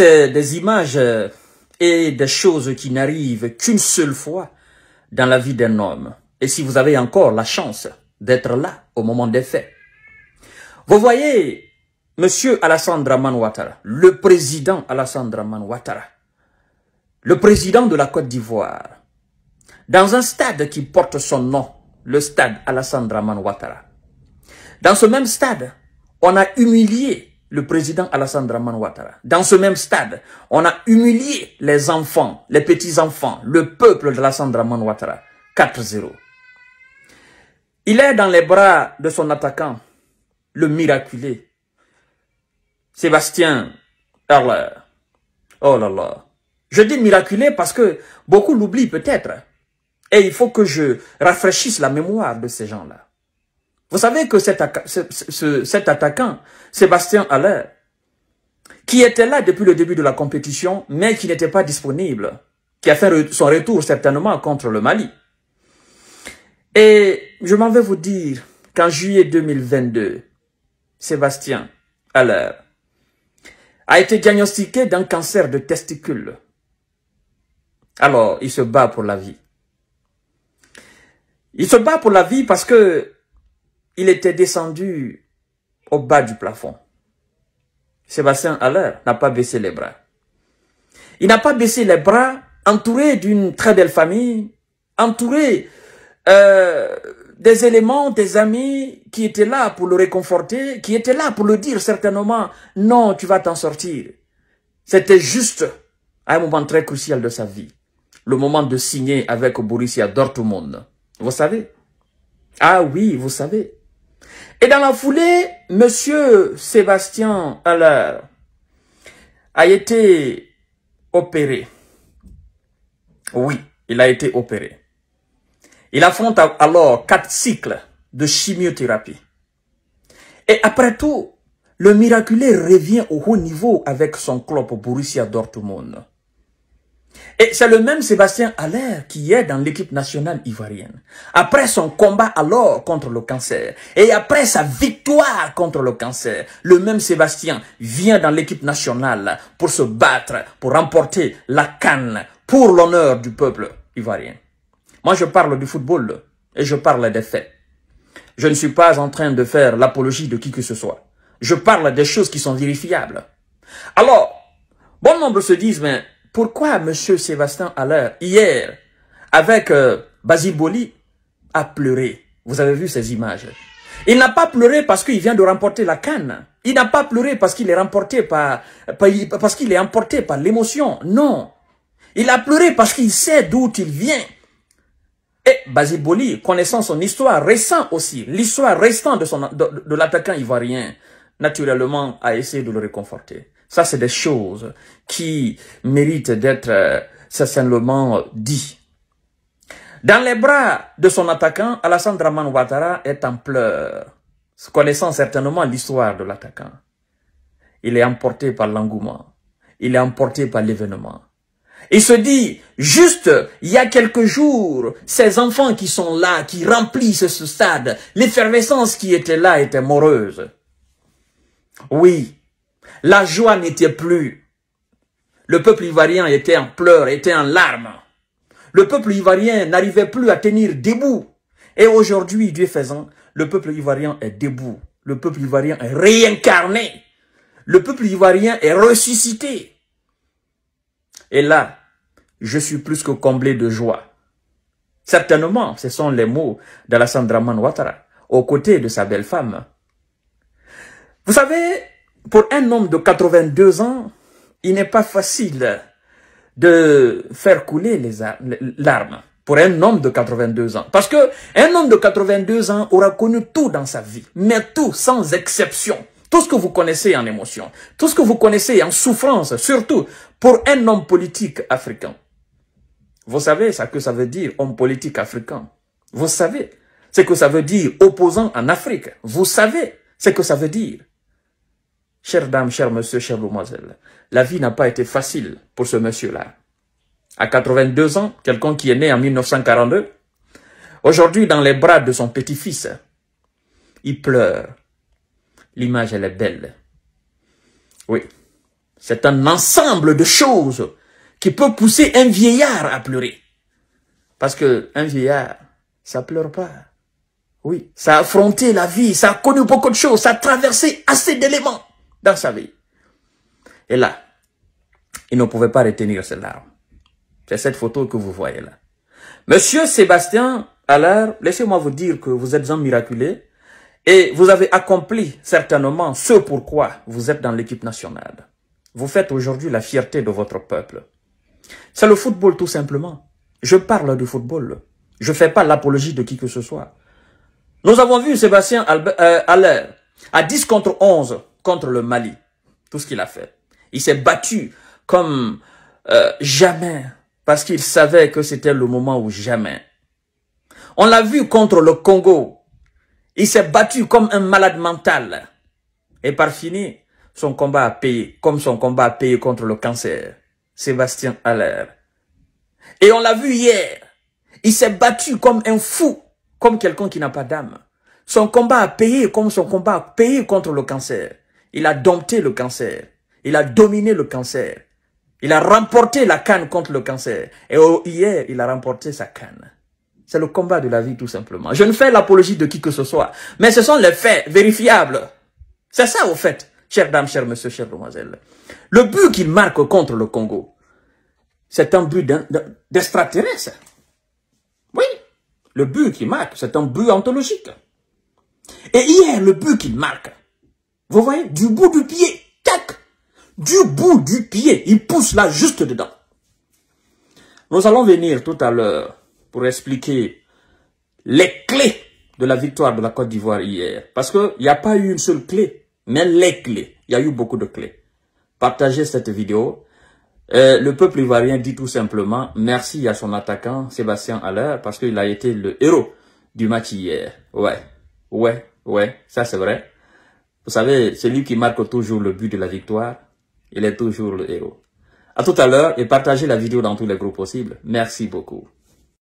Euh, des images euh, et des choses qui n'arrivent qu'une seule fois dans la vie d'un homme. Et si vous avez encore la chance d'être là au moment des faits. Vous voyez, monsieur Alassandra Draman le président Alassandra Draman le président de la Côte d'Ivoire, dans un stade qui porte son nom, le stade Alassandra Draman Dans ce même stade, on a humilié le président Alassandra Draman Dans ce même stade, on a humilié les enfants, les petits-enfants, le peuple d'Alassane Draman Ouattara. 4-0. Il est dans les bras de son attaquant, le miraculé, Sébastien Erler. Oh là là. Je dis miraculé parce que beaucoup l'oublient peut-être. Et il faut que je rafraîchisse la mémoire de ces gens-là. Vous savez que cet, attaquant, Sébastien Haller, qui était là depuis le début de la compétition, mais qui n'était pas disponible, qui a fait son retour certainement contre le Mali. Et je m'en vais vous dire qu'en juillet 2022, Sébastien Haller a été diagnostiqué d'un cancer de testicule. Alors, il se bat pour la vie. Il se bat pour la vie parce que il était descendu au bas du plafond. Sébastien Haller n'a pas baissé les bras. Il n'a pas baissé les bras, entouré d'une très belle famille, entouré euh, des éléments, des amis qui étaient là pour le réconforter, qui étaient là pour le dire certainement, non, tu vas t'en sortir. C'était juste un moment très crucial de sa vie, le moment de signer avec le Dortmund. Vous savez Ah oui, vous savez. Et dans la foulée, Monsieur Sébastien Allard a été opéré. Oui, il a été opéré. Il affronte alors quatre cycles de chimiothérapie. Et après tout, le miraculé revient au haut niveau avec son club Borussia Dortmund. Et c'est le même Sébastien Aller qui est dans l'équipe nationale ivoirienne. Après son combat alors contre le cancer et après sa victoire contre le cancer, le même Sébastien vient dans l'équipe nationale pour se battre, pour remporter la canne pour l'honneur du peuple ivoirien. Moi, je parle du football et je parle des faits. Je ne suis pas en train de faire l'apologie de qui que ce soit. Je parle des choses qui sont vérifiables. Alors, bon nombre se disent, mais pourquoi M. Sébastien Haller, hier, avec euh, Boli, a pleuré Vous avez vu ces images. Il n'a pas pleuré parce qu'il vient de remporter la canne. Il n'a pas pleuré parce qu'il est remporté par, parce qu'il est emporté par l'émotion. Non. Il a pleuré parce qu'il sait d'où il vient. Et Basile Boli, connaissant son histoire récente aussi, l'histoire récente de, son de l'attaquant ivoirien, naturellement, a essayé de le réconforter. Ça, c'est des choses qui méritent d'être euh, certainement dites. Dans les bras de son attaquant, Alassane Draman Ouattara est en pleurs, connaissant certainement l'histoire de l'attaquant. Il est emporté par l'engouement. Il est emporté par l'événement. Il se dit, juste, il y a quelques jours, ces enfants qui sont là, qui remplissent ce stade, l'effervescence qui était là était morose. Oui, la joie n'était plus. Le peuple ivoirien était en pleurs, était en larmes. Le peuple ivoirien n'arrivait plus à tenir debout. Et aujourd'hui, Dieu faisant, le peuple ivoirien est debout. Le peuple ivoirien est réincarné. Le peuple ivoirien est ressuscité. Et là, je suis plus que comblé de joie. Certainement, ce sont les mots d'Alassandra Ouattara aux côtés de sa belle-femme. Vous savez, pour un homme de 82 ans, il n'est pas facile de faire couler les larmes pour un homme de 82 ans. Parce que un homme de 82 ans aura connu tout dans sa vie, mais tout sans exception. Tout ce que vous connaissez en émotion, tout ce que vous connaissez en souffrance, surtout pour un homme politique africain. Vous savez ce que ça veut dire, homme politique africain. Vous savez ce que ça veut dire, opposant en Afrique. Vous savez ce que ça veut dire. Chère dame, cher monsieur, chère demoiselle, la vie n'a pas été facile pour ce monsieur-là. À 82 ans, quelqu'un qui est né en 1942, aujourd'hui dans les bras de son petit-fils, il pleure. L'image, elle est belle. Oui, c'est un ensemble de choses qui peut pousser un vieillard à pleurer. Parce que un vieillard, ça pleure pas. Oui, ça a affronté la vie, ça a connu beaucoup de choses, ça a traversé assez d'éléments dans sa vie. Et là, il ne pouvait pas retenir ses larmes. C'est cette photo que vous voyez là. Monsieur Sébastien, alors, laissez-moi vous dire que vous êtes un miraculé et vous avez accompli certainement ce pourquoi vous êtes dans l'équipe nationale. Vous faites aujourd'hui la fierté de votre peuple. C'est le football tout simplement. Je parle du football. Je ne fais pas l'apologie de qui que ce soit. Nous avons vu Sébastien Albert, euh, à 10 contre 11 contre le Mali. Tout ce qu'il a fait. Il s'est battu comme euh, jamais parce qu'il savait que c'était le moment où jamais. On l'a vu contre le Congo. Il s'est battu comme un malade mental. Et par fini, son combat a payé, comme son combat a payé contre le cancer. Sébastien Allaire. Et on l'a vu hier. Il s'est battu comme un fou, comme quelqu'un qui n'a pas d'âme. Son combat a payé comme son combat a payé contre le cancer. Il a dompté le cancer. Il a dominé le cancer. Il a remporté la canne contre le cancer. Et hier, il a remporté sa canne. C'est le combat de la vie, tout simplement. Je ne fais l'apologie de qui que ce soit. Mais ce sont les faits vérifiables. C'est ça, au fait, chère dame, chers monsieur, chère demoiselle. Le but qu'il marque contre le Congo, c'est un but d'extraterrestre. Oui, le but qu'il marque, c'est un but ontologique. Et hier, le but qu'il marque, vous voyez Du bout du pied, tac Du bout du pied, il pousse là, juste dedans. Nous allons venir tout à l'heure pour expliquer les clés de la victoire de la Côte d'Ivoire hier. Parce qu'il n'y a pas eu une seule clé, mais les clés. Il y a eu beaucoup de clés. Partagez cette vidéo. Euh, le peuple ivoirien dit tout simplement merci à son attaquant Sébastien Haller parce qu'il a été le héros du match hier. Ouais, ouais, ouais, ça c'est vrai. Vous savez, celui qui marque toujours le but de la victoire, il est toujours le héros. À tout à l'heure et partagez la vidéo dans tous les groupes possibles. Merci beaucoup.